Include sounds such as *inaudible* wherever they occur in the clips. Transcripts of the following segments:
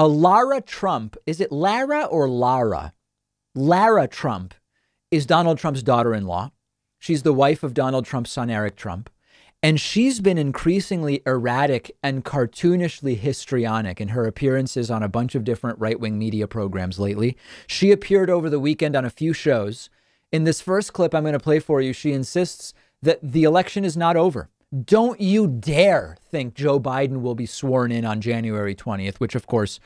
A uh, Lara Trump, is it Lara or Lara? Lara Trump is Donald Trump's daughter in law. She's the wife of Donald Trump's son, Eric Trump. And she's been increasingly erratic and cartoonishly histrionic in her appearances on a bunch of different right wing media programs lately. She appeared over the weekend on a few shows. In this first clip I'm going to play for you, she insists that the election is not over. Don't you dare think Joe Biden will be sworn in on January 20th, which of course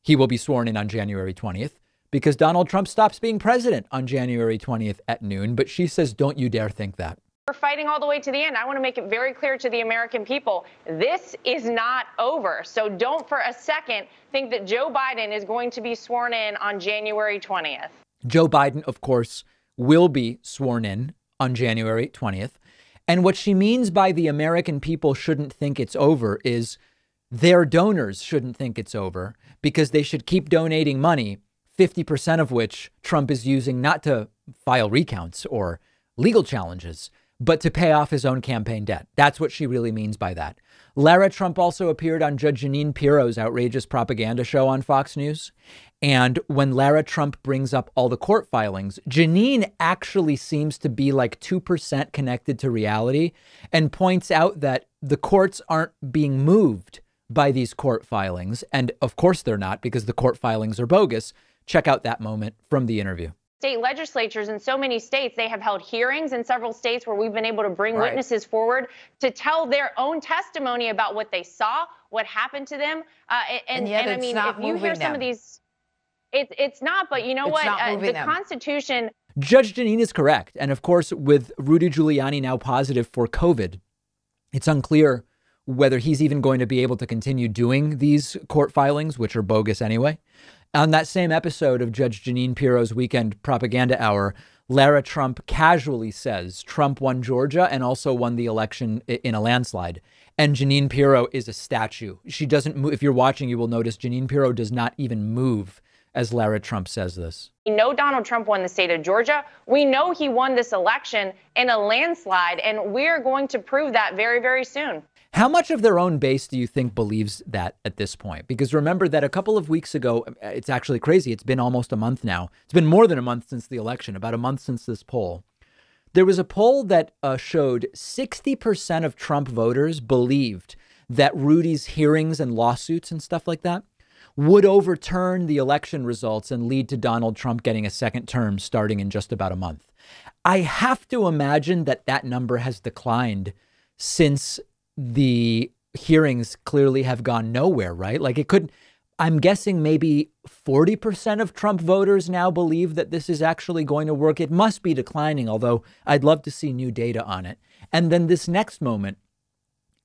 he will be sworn in on January 20th because Donald Trump stops being president on January 20th at noon. But she says, don't you dare think that. We're fighting all the way to the end. I want to make it very clear to the American people this is not over. So don't for a second think that Joe Biden is going to be sworn in on January 20th. Joe Biden, of course, will be sworn in on January 20th. And what she means by the American people shouldn't think it's over is their donors shouldn't think it's over because they should keep donating money, 50% of which Trump is using not to file recounts or legal challenges, but to pay off his own campaign debt. That's what she really means by that. Lara Trump also appeared on Judge Janine Pirro's outrageous propaganda show on Fox News. And when Lara Trump brings up all the court filings, Janine actually seems to be like 2% connected to reality and points out that the courts aren't being moved by these court filings. And of course they're not because the court filings are bogus. Check out that moment from the interview state legislatures in so many states, they have held hearings in several states where we've been able to bring right. witnesses forward to tell their own testimony about what they saw, what happened to them. Uh, and, and, and I mean, if you hear them. some of these, it, it's not, but you know it's what? Uh, the them. Constitution. Judge Janine is correct. And of course, with Rudy Giuliani now positive for COVID, it's unclear whether he's even going to be able to continue doing these court filings, which are bogus anyway. On that same episode of Judge Janine Pirro's Weekend Propaganda Hour, Lara Trump casually says Trump won Georgia and also won the election in a landslide. And Janine Pirro is a statue. She doesn't move. If you're watching, you will notice Janine Pirro does not even move as Lara Trump says this. We know Donald Trump won the state of Georgia. We know he won this election in a landslide, and we're going to prove that very, very soon. How much of their own base do you think believes that at this point? Because remember that a couple of weeks ago, it's actually crazy. It's been almost a month now. It's been more than a month since the election, about a month since this poll. There was a poll that uh, showed 60% of Trump voters believed that Rudy's hearings and lawsuits and stuff like that would overturn the election results and lead to Donald Trump getting a second term starting in just about a month. I have to imagine that that number has declined since the hearings clearly have gone nowhere, right? Like it could, I'm guessing maybe 40% of Trump voters now believe that this is actually going to work. It must be declining, although I'd love to see new data on it. And then this next moment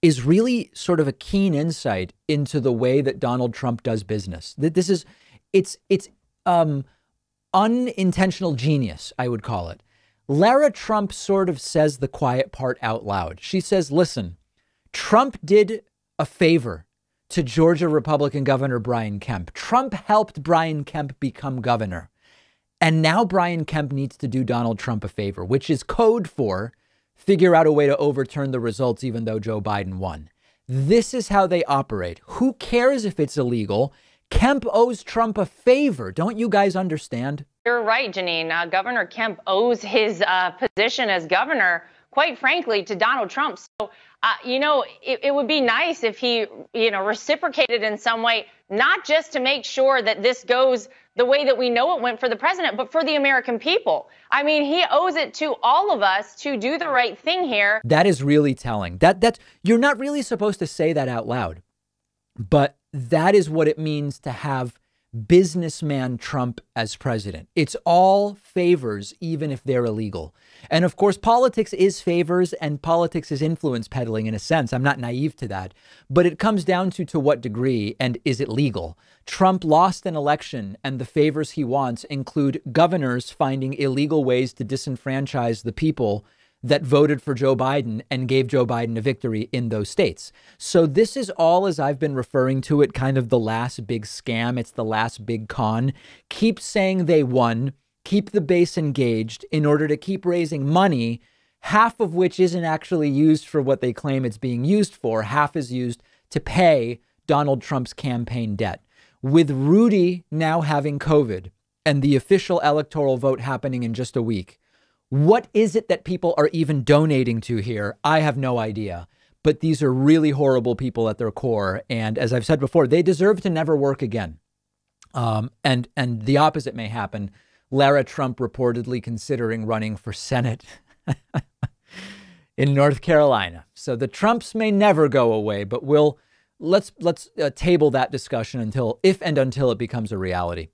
is really sort of a keen insight into the way that Donald Trump does business. That this is, it's it's um, unintentional genius, I would call it. Lara Trump sort of says the quiet part out loud. She says, "Listen, Trump did a favor to Georgia Republican Governor Brian Kemp. Trump helped Brian Kemp become governor." And now Brian Kemp needs to do Donald Trump a favor, which is code for figure out a way to overturn the results, even though Joe Biden won. This is how they operate. Who cares if it's illegal? Kemp owes Trump a favor. Don't you guys understand? You're right, Janine. Uh, governor Kemp owes his uh, position as governor quite frankly, to Donald Trump. So, uh, you know, it, it, would be nice if he, you know, reciprocated in some way, not just to make sure that this goes the way that we know it went for the president, but for the American people. I mean, he owes it to all of us to do the right thing here. That is really telling. That that you're not really supposed to say that out loud, but that is what it means to have businessman Trump as president. It's all favors, even if they're illegal. And of course, politics is favors and politics is influence peddling in a sense. I'm not naive to that. But it comes down to to what degree and is it legal? Trump lost an election, and the favors he wants include governors finding illegal ways to disenfranchise the people that voted for Joe Biden and gave Joe Biden a victory in those states. So, this is all, as I've been referring to it, kind of the last big scam. It's the last big con. Keep saying they won, keep the base engaged in order to keep raising money, half of which isn't actually used for what they claim it's being used for, half is used to pay Donald Trump's campaign debt. With Rudy now having COVID and the official electoral vote happening in just a week what is it that people are even donating to here? I have no idea. But these are really horrible people at their core. And as I've said before, they deserve to never work again. Um, and and the opposite may happen. Lara Trump reportedly considering running for Senate *laughs* in North Carolina. So the Trumps may never go away, but we'll let's let's uh, table that discussion until if and until it becomes a reality.